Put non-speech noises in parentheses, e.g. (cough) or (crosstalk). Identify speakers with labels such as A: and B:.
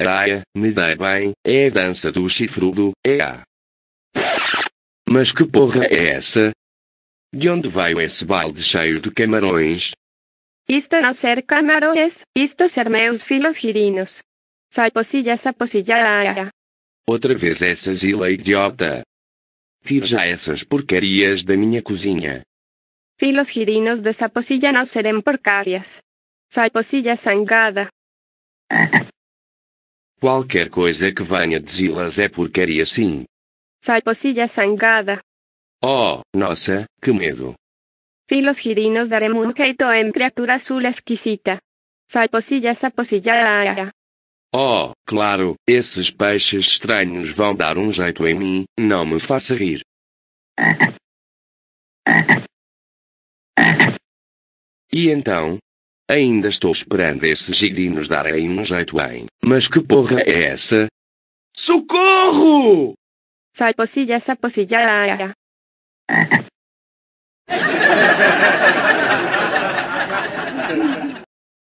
A: Aia, me dá bem, é a dança do chifrudo, é a. Mas que porra é essa? De onde veio esse balde cheio de camarões?
B: Isto não é ser camarões, isto é ser meus filhos girinos. Saposilha, aia.
A: Outra vez essa zila idiota. Tire já essas porcarias da minha cozinha.
B: Filhos girinos de saposilha não serem porcarias. Saposilha sangada.
A: Qualquer coisa que venha de las é porcaria sim.
B: Salposilha sangada.
A: Oh, nossa, que medo.
B: Filos girinos darem um jeito em criatura azul esquisita. Salposilha saposillada.
A: Oh, claro, esses peixes estranhos vão dar um jeito em mim, não me faça rir. E então? Ainda estou esperando esses girinos darem um jeito em. Mas que porra é essa?
B: Socorro! Saposilla, saposilla, laia. (laughs)